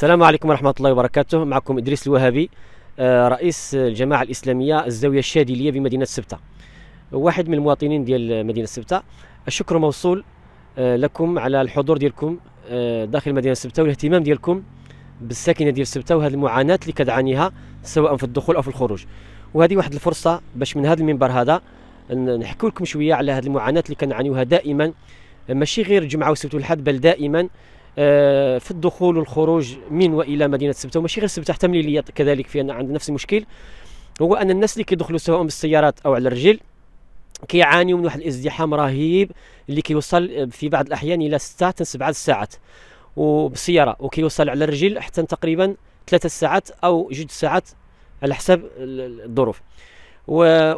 السلام عليكم ورحمة الله وبركاته معكم إدريس الوهابي آه، رئيس الجماعة الإسلامية الزاوية الشاذلية بمدينة سبتة واحد من المواطنين ديال مدينة سبتة الشكر موصول آه، لكم على الحضور ديالكم آه، داخل مدينة سبتة والاهتمام ديالكم بالساكنة ديال سبتة وهذه المعاناة اللي كدعانيها سواء في الدخول أو في الخروج وهذه واحد الفرصة باش من هذا المنبر هذا نحكي لكم شوية على هذه المعاناة اللي كنعانيوها دائما ماشي غير الجمعة والسبت والحد بل دائما آه، في الدخول والخروج من والى مدينه سبته وماشي غير سبته حتى مليليه كذلك في عند نفس المشكل هو ان الناس اللي كيدخلوا سواء بالسيارات او على الرجل كيعانيوا من واحد الازدحام رهيب اللي كيوصل في بعض الاحيان الى 6 حتى 7 ساعات وبالسياره وكيوصل على الرجل حتى تقريبا 3 ساعات او 2 ساعات على حسب الظروف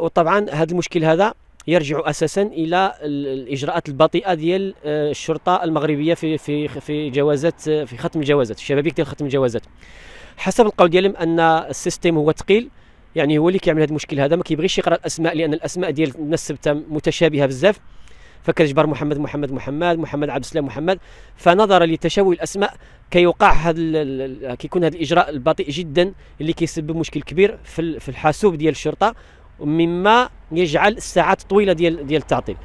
وطبعا هذا المشكل هذا يرجع اساسا الى الاجراءات البطيئه ديال آه، الشرطه المغربيه في في في جوازات آه، في ختم الجوازات الشبابيك ديال ختم الجوازات حسب القول ديالهم ان السيستم هو ثقيل يعني هو اللي كيعمل هذا المشكل هذا ما كيبغيش يقرا الاسماء لان الاسماء ديال الناس متشابهه بزاف فكتجبر محمد محمد محمد محمد عبد السلام محمد فنظرا لتشابه الاسماء كيوقع هذا كيكون هذا الاجراء البطيء جدا اللي كيسبب مشكل كبير في الحاسوب ديال الشرطه مما يجعل الساعات طويله ديال ديال التعطيل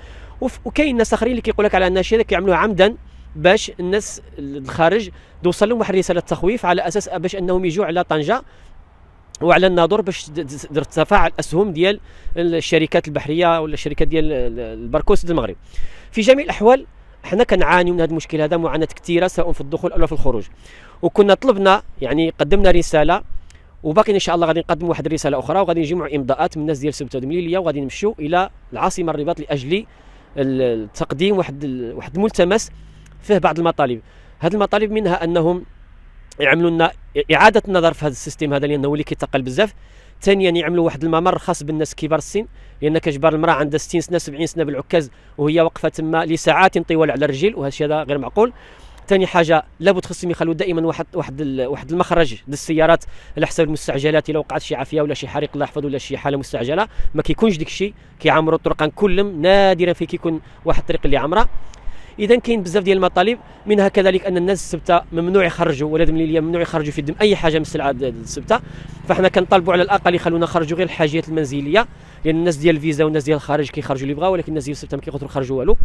وكاين ناس اخرين اللي كيقول لك على ان الشيء هذا كيعملوه عمدا باش الناس الخارج توصل لهم واحد رساله تخويف على اساس باش انهم يجوا على طنجه وعلى الناظور باش ترتفع الاسهم ديال الشركات البحريه ولا الشركات ديال البركوس ديال المغرب في جميع الاحوال حنا كنعانيو من هذا المشكل هذا معاناه كثيره سواء في الدخول او في الخروج وكنا طلبنا يعني قدمنا رساله وباقي ان شاء الله غادي نقدم واحد الرساله اخرى وغادي نجمع امضاءات من الناس ديال سبته المليليه وغادي نمشيو الى العاصمه الرباط لاجل تقديم واحد واحد الملتمس فيه بعض المطالب هذه المطالب منها انهم يعملوا لنا اعاده النظر في هذا السيستم هذا لانه اللي كيتقل بزاف ثانيا يعملوا واحد الممر خاص بالناس كبار السن لان كجبر المراه عندها 60 سنه 70 سنه بالعكاز وهي واقفه تما لساعات طوال على الرجل وهذا الشيء هذا غير معقول ثاني حاجه لابد خصهم يخلوا دائما واحد واحد واحد المخرج للسيارات على حساب المستعجلات الا وقعت شي عافيه ولا شي حريق الله يحفظ ولا شي حاله مستعجله ما كيكونش داك الشيء كيعمروا الطرقان كلهم نادرا فين كيكون واحد الطريق اللي عامره اذا كاين بزاف ديال المطالب منها كذلك ان الناس السبته ممنوع يخرجوا ولاد الليليه ممنوع يخرجوا في الدم اي حاجه من السلعه السبته فاحنا كنطالبوا على الاقل يخلونا نخرجوا غير الحاجيات المنزليه لان الناس ديال الفيزا والناس ديال الخارج كيخرجوا اللي بغاو ولكن الناس ديال السبته ما كيقدروا يخرجوا والو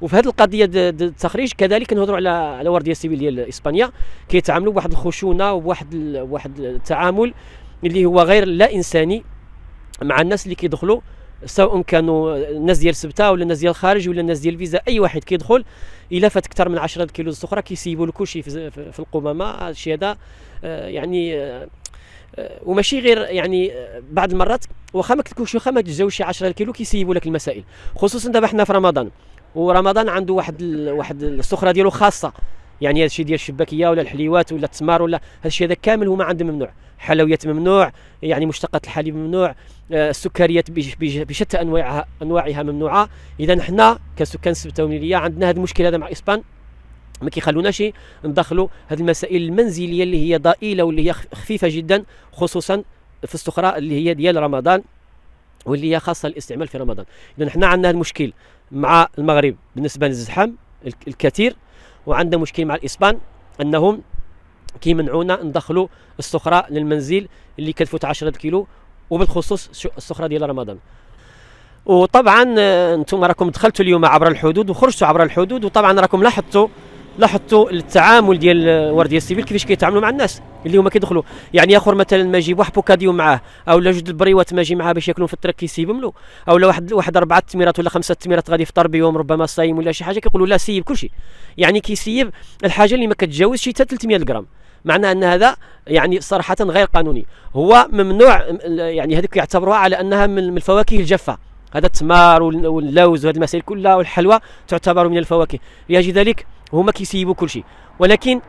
وفي هذه القضيه التخريج كذلك نهضروا على على ورديه سيفيل ديال اسبانيا كيتعاملوا بواحد الخشونه وبواحد واحد التعامل اللي هو غير لا انساني مع الناس اللي كيدخلوا سواء كانوا الناس ديال سبته ولا الناس ديال الخارج ولا الناس ديال الفيزا اي واحد كيدخل الا فات اكثر من 10 كيلو الزخرة كيسيبوا له كلشي في, في القمامه الشيء هذا آه، يعني آه، وماشي غير يعني آه، بعض المرات واخا ما كتكونش واخا ما شي 10 كيلو كيسيبوا لك المسائل خصوصا دابا حنا في رمضان ورمضان عنده واحد ال... واحد السخره ديالو خاصه يعني هذا الشيء ديال الشباكيه ولا الحليوات ولا التمار ولا هذا الشيء هذا كامل هو ما عنده ممنوع حلويات ممنوع يعني مشتقات الحليب ممنوع آه، السكريات بشتى انواعها انواعها ممنوعه اذا حنا كسكان السبته والمليليه عندنا هذا المشكل هذا مع اسبان ما كيخلوناش ندخلوا هذه المسائل المنزليه اللي هي ضئيله واللي هي خفيفه جدا خصوصا في السخره اللي هي ديال رمضان واللي هي خاصه للاستعمال في رمضان اذا حنا عندنا المشكل مع المغرب بالنسبه للزحام الكثير وعندنا مشكل مع الاسبان انهم كيمنعونا ندخلوا السخره للمنزل اللي كتفوت 10 كيلو وبالخصوص السخره ديال رمضان وطبعا انتم آه، راكم دخلتوا اليوم عبر الحدود وخرجتوا عبر الحدود وطبعا راكم لاحظتوا لاحظتوا التعامل ديال ورديه السيفيل كيفاش كيتعاملوا مع الناس اللي هما كيدخلوا يعني اخر مثلا ما يجيب واحد بوكاديو معاه او لا جوج البريوات ما يجي معاه باش ياكلوا في الطريق كيسيبهم له او لا واحد واحد اربعه التميرات ولا خمسه التميرات غادي يفطر بهم ربما صايم ولا شي حاجه كيقولوا لا سيب كل شيء يعني كيسيب الحاجه اللي ما كتجاوزش حتى 300 غرام معنى ان هذا يعني صراحه غير قانوني هو ممنوع يعني هذيك يعتبروها على انها من الفواكه الجافه هذا التمار واللوز وهذه المسائل كلها والحلوى تعتبر من الفواكه لأجل ذلك هما كيسيبوا كل شيء ولكن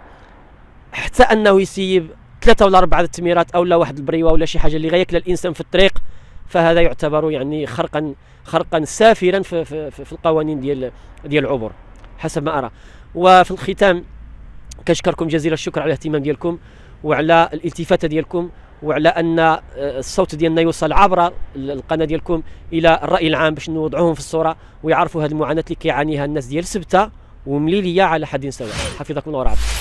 حتى انه يسيب ثلاثه ولا اربعه التميرات او لا واحد البريوه ولا شي حاجه اللي غياكل الانسان في الطريق فهذا يعتبر يعني خرقا خرقا سافرا في, في, في القوانين ديال ديال العبور حسب ما ارى وفي الختام كنشكركم جزيل الشكر على الاهتمام ديالكم وعلى الالتفاته ديالكم وعلى ان آه، الصوت ديالنا يوصل عبر القناه ديالكم الى الراي العام باش نوضعوهم في الصوره ويعرفوا هذه المعاناه اللي كيعانيها الناس ديال سبته ومليليه على حد سواء حفظكم الله ورعاكم